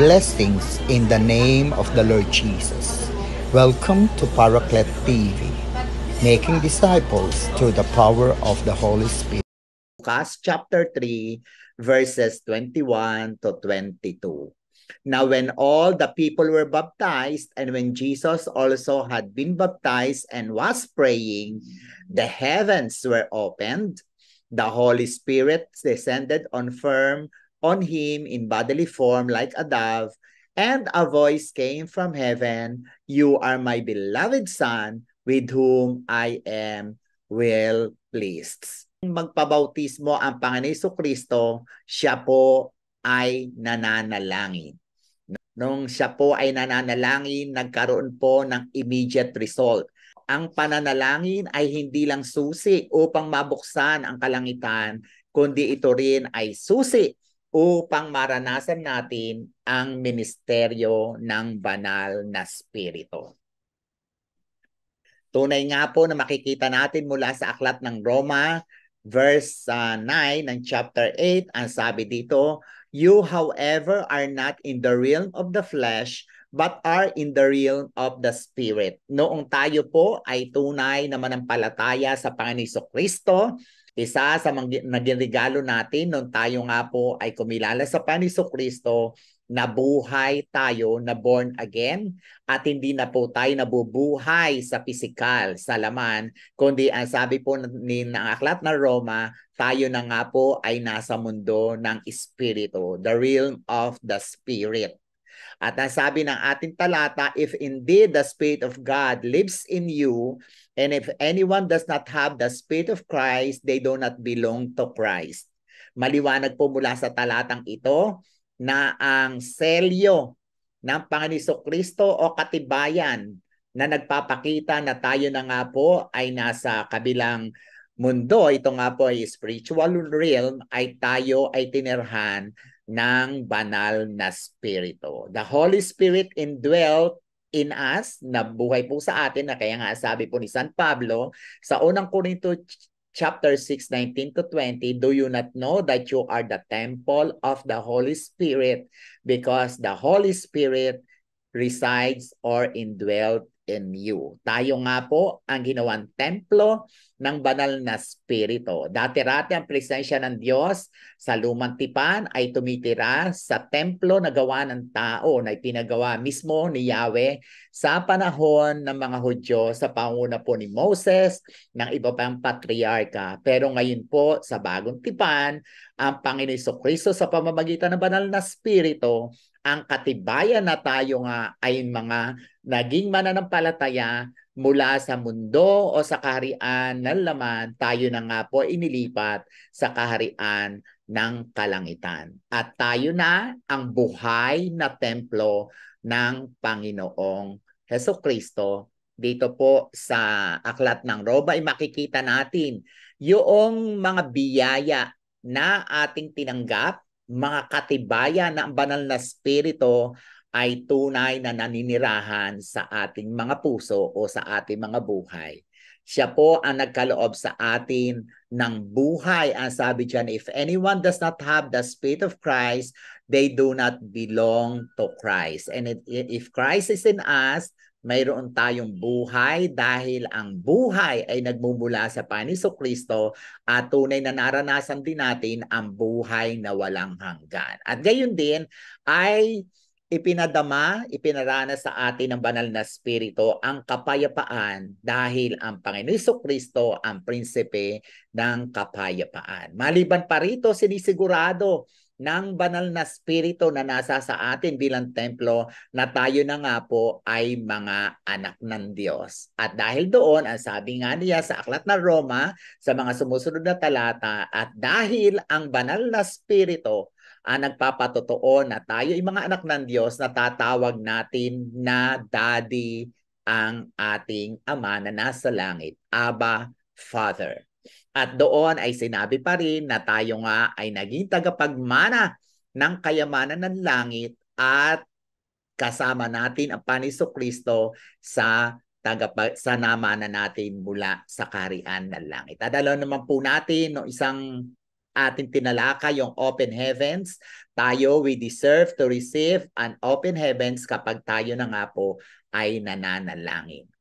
Blessings in the name of the Lord Jesus. Welcome to Paraclete TV, making disciples through the power of the Holy Spirit. Lucas chapter 3, verses 21 to 22. Now, when all the people were baptized, and when Jesus also had been baptized and was praying, the heavens were opened, the Holy Spirit descended on firm on him in bodily form like a dove, and a voice came from heaven, You are my beloved Son, with whom I am well pleased. Magpabautismo ang Panginoon Kristo, siya po ay nananalangin. Nung siya po ay nananalangin, nagkaroon po ng immediate result. Ang pananalangin ay hindi lang susi upang mabuksan ang kalangitan, kundi ito rin ay susi upang maranasan natin ang ministeryo ng banal na spirito. Tunay nga po na makikita natin mula sa aklat ng Roma, verse uh, ah, 9 ng chapter 8, ang sabi dito, You, however, are not in the realm of the flesh, but are in the realm of the Spirit. Noong tayo po ay tunay na manampalataya sa Panginoon Kristo, isa sa mga naging regalo natin nung tayo nga po ay kumilala sa Paniso Kristo, nabuhay tayo na born again at hindi na po tayo nabubuhay sa pisikal, sa laman, kundi ang sabi po ni ng aklat na Roma, tayo na nga po ay nasa mundo ng Espiritu, the realm of the Spirit. At nasabi ng ating talata, if indeed the Spirit of God lives in you, and if anyone does not have the Spirit of Christ, they do not belong to Christ. Maliwanag po mula sa talatang ito na ang selyo ng Panginoon Kristo o katibayan na nagpapakita na tayo na nga po ay nasa kabilang mundo, ito nga po ay spiritual realm, ay tayo ay tinerhan ng banal na spirito. The Holy Spirit indwelt in us, na buhay po sa atin, na kaya nga sabi po ni San Pablo, sa unang Korinto chapter 6, 19 to 20, do you not know that you are the temple of the Holy Spirit because the Holy Spirit resides or indwelt NU. Tayo nga po ang ginawang templo ng banal na spirito. Dati-rati ang presensya ng Diyos sa lumang tipan ay tumitira sa templo na gawa ng tao na ipinagawa mismo ni Yahweh sa panahon ng mga Hudyo sa panguna po ni Moses ng iba pang patriarka. Pero ngayon po sa bagong tipan, ang Panginoon Kristo sa pamamagitan ng banal na spirito ang katibayan na tayo nga ay mga naging mananampalataya mula sa mundo o sa kaharian ng laman, tayo na nga po inilipat sa kaharian ng kalangitan. At tayo na ang buhay na templo ng Panginoong Heso Kristo dito po sa aklat ng Roma ay makikita natin yung mga biyaya na ating tinanggap mga katibayan na ang banal na spirito ay tunay na naninirahan sa ating mga puso o sa ating mga buhay. Siya po ang nagkaloob sa atin ng buhay. Ang sabi dyan, if anyone does not have the Spirit of Christ, they do not belong to Christ. And if Christ is in us, mayroon tayong buhay dahil ang buhay ay nagmumula sa Paniso Kristo at tunay na naranasan din natin ang buhay na walang hanggan. At gayon din ay ipinadama, ipinarana sa atin ng banal na spirito ang kapayapaan dahil ang Panginoon Kristo ang prinsipe ng kapayapaan. Maliban pa rito, sinisigurado ng banal na spirito na nasa sa atin bilang templo na tayo na nga po ay mga anak ng Diyos. At dahil doon, ang sabi nga niya sa Aklat na Roma, sa mga sumusunod na talata, at dahil ang banal na spirito ang nagpapatotoo na tayo ay mga anak ng Diyos na tatawag natin na Daddy ang ating Ama na nasa langit, Abba Father. At doon ay sinabi pa rin na tayo nga ay naging tagapagmana ng kayamanan ng langit at kasama natin ang Paniso Kristo sa tagapag sa namana natin mula sa karian ng langit. Dadalaw naman po natin no isang ating tinalaka yung open heavens. Tayo, we deserve to receive an open heavens kapag tayo na nga po ay nananalangin.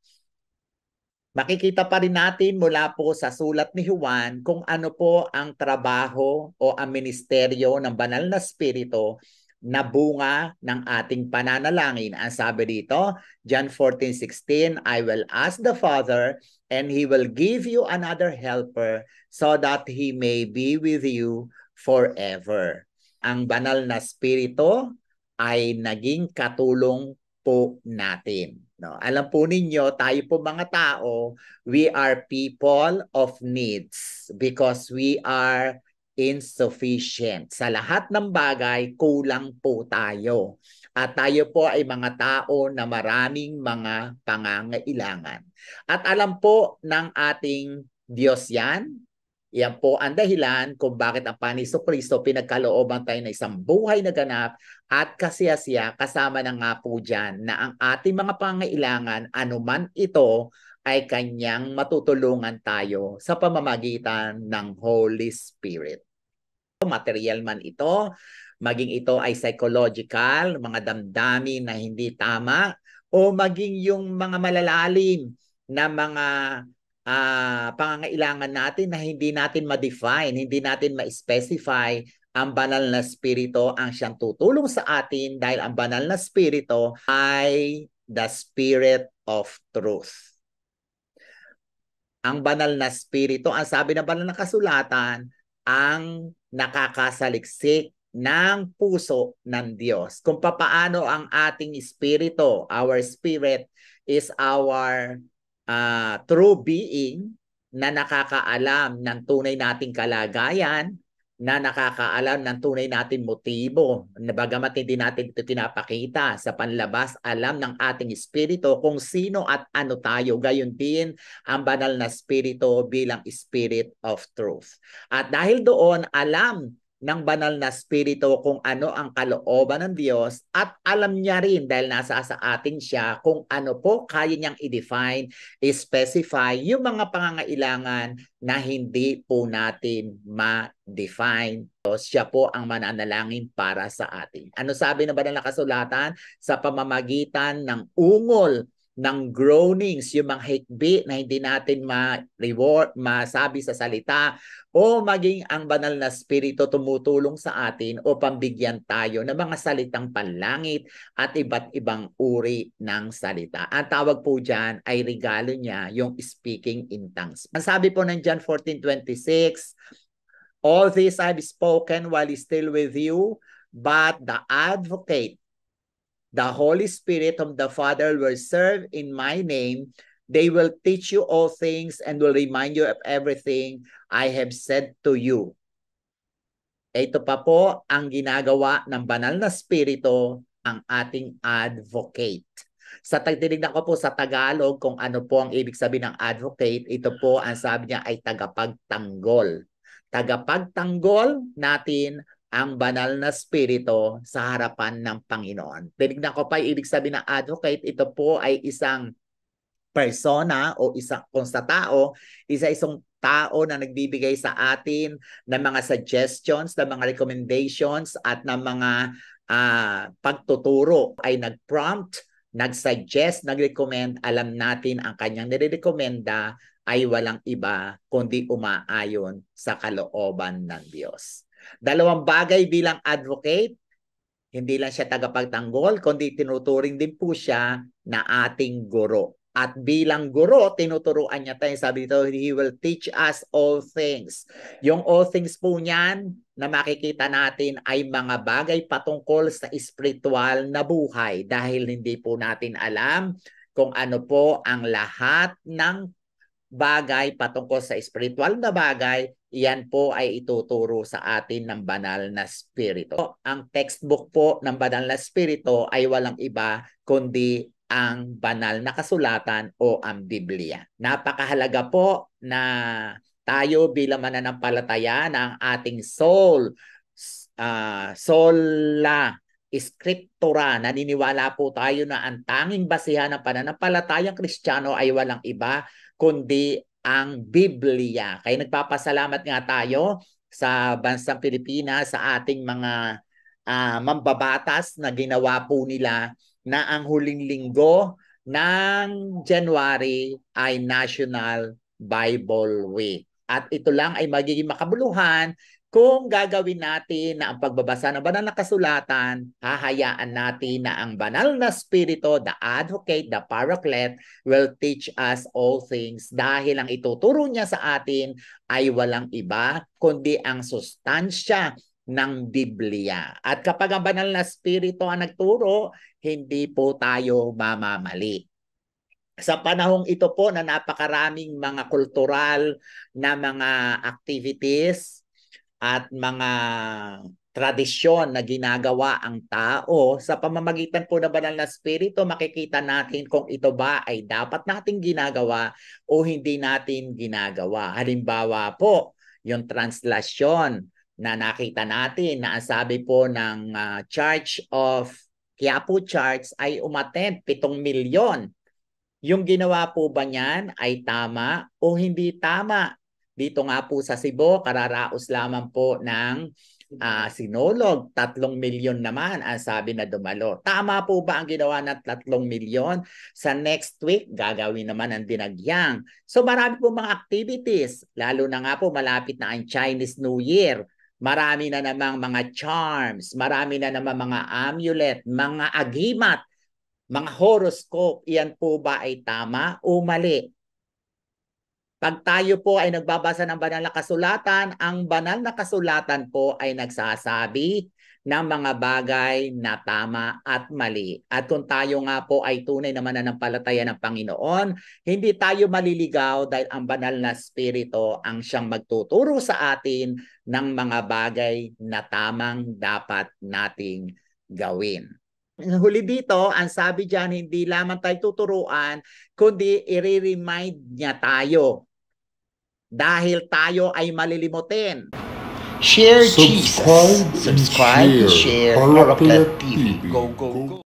Makikita pa rin natin mula po sa sulat ni Juan kung ano po ang trabaho o ang ministeryo ng banal na spirito na bunga ng ating pananalangin. Ang sabi dito, John 14:16, I will ask the Father and he will give you another helper so that he may be with you forever. Ang banal na spirito ay naging katulong po natin. No, alam po ninyo, tayo po mga tao, we are people of needs because we are insufficient. Sa lahat ng bagay, kulang po tayo. At tayo po ay mga tao na maraming mga pangangailangan. At alam po ng ating Diyos yan, yan po ang dahilan kung bakit ang Paniso Kristo pinagkalooban tayo ng isang buhay na ganap at kasiyasya kasama na nga po dyan na ang ating mga pangailangan anuman ito ay kanyang matutulungan tayo sa pamamagitan ng Holy Spirit. Material man ito, maging ito ay psychological, mga damdami na hindi tama, o maging yung mga malalalim na mga uh, pangangailangan natin na hindi natin ma-define, hindi natin ma-specify ang banal na spirito ang siyang tutulong sa atin dahil ang banal na spirito ay the spirit of truth. Ang banal na spirito, ang sabi ng banal na kasulatan, ang nakakasaliksik ng puso ng Diyos. Kung papaano ang ating espirito, our spirit is our uh, true being na nakakaalam ng tunay nating kalagayan, na nakakaalam ng tunay nating motibo, na bagamat hindi natin ito tinapakita sa panlabas, alam ng ating espiritu kung sino at ano tayo. Gayon din ang banal na espiritu bilang spirit of truth. At dahil doon, alam ng banal na spirito kung ano ang kalooban ng Diyos at alam niya rin dahil nasa sa atin siya kung ano po kaya niyang i-define, specify yung mga pangangailangan na hindi po natin ma-define. So, siya po ang mananalangin para sa atin. Ano sabi ng banal na kasulatan? Sa pamamagitan ng ungol ng groanings, yung mga hikbi na hindi natin ma-reward, masabi sa salita, o maging ang banal na spirito tumutulong sa atin o pambigyan tayo ng mga salitang panlangit at iba't ibang uri ng salita. Ang tawag po dyan ay regalo niya yung speaking in tongues. Ang sabi po ng John 14.26, All this I've spoken while still with you, but the advocate, The Holy Spirit of the Father will serve in my name. They will teach you all things and will remind you of everything I have said to you. Ito pa po ang ginagawa ng banal na spirito, ang ating advocate. Sa na ko po sa Tagalog kung ano po ang ibig sabihin ng advocate, ito po ang sabi niya ay tagapagtanggol. Tagapagtanggol natin ang banal na spirito sa harapan ng Panginoon. Tinignan ko pa ibig sabihin ng advocate, ito po ay isang persona o isang kung sa tao, isa isang tao na nagbibigay sa atin ng mga suggestions, ng mga recommendations at ng mga uh, pagtuturo ay nag-prompt, nag-suggest, nag-recommend, alam natin ang kanyang nirekomenda ay walang iba kundi umaayon sa kalooban ng Diyos. Dalawang bagay bilang advocate, hindi lang siya tagapagtanggol, kundi tinuturing din po siya na ating guro. At bilang guro, tinuturuan niya tayo. Sabi dito, He will teach us all things. Yung all things po niyan na makikita natin ay mga bagay patungkol sa spiritual na buhay dahil hindi po natin alam kung ano po ang lahat ng bagay patungkol sa spiritual na bagay Iyan po ay ituturo sa atin ng banal na spirito. Ang textbook po ng banal na spirito ay walang iba kundi ang banal na kasulatan o ang Biblia. Napakahalaga po na tayo bilang mananampalataya ng ating soul, uh, ah, sola Scriptura, naniniwala po tayo na ang tanging basihan ng pananampalatayang Kristiyano ay walang iba kundi ang Biblia. Kaya nagpapasalamat nga tayo sa bansang Pilipinas sa ating mga uh, mambabatas na ginawa po nila na ang huling linggo ng January ay National Bible Week. At ito lang ay magiging makabuluhan kung gagawin natin na ang pagbabasa ng banal na kasulatan, hahayaan natin na ang banal na spirito, the advocate, the paraclete, will teach us all things dahil ang ituturo niya sa atin ay walang iba kundi ang sustansya ng Biblia. At kapag ang banal na spirito ang nagturo, hindi po tayo mamamali sa panahong ito po na napakaraming mga kultural na mga activities at mga tradisyon na ginagawa ang tao sa pamamagitan po ng banal na spirito makikita natin kung ito ba ay dapat nating ginagawa o hindi natin ginagawa halimbawa po yung translasyon na nakita natin na ang sabi po ng uh, Church of Quiapo Church ay umattend 7 milyon yung ginawa po ba niyan ay tama o hindi tama dito nga po sa Cebu, kararaos lamang po ng uh, sinolog, tatlong milyon naman ang sabi na dumalo. Tama po ba ang ginawa ng tatlong milyon? Sa next week, gagawin naman ang dinagyang. So marami po mga activities, lalo na nga po malapit na ang Chinese New Year. Marami na namang mga charms, marami na namang mga amulet, mga agimat, mga horoscope. Iyan po ba ay tama o mali? Pag tayo po ay nagbabasa ng banal na kasulatan, ang banal na kasulatan po ay nagsasabi ng mga bagay na tama at mali. At kung tayo nga po ay tunay na mananampalataya ng Panginoon, hindi tayo maliligaw dahil ang banal na spirito ang siyang magtuturo sa atin ng mga bagay na tamang dapat nating gawin huli dito, ang sabi diyan, hindi lamang tayo tuturuan, kundi i-remind niya tayo dahil tayo ay malilimutin. Share, subscribe Jesus. Subscribe, share, share Oracle Go, go, go.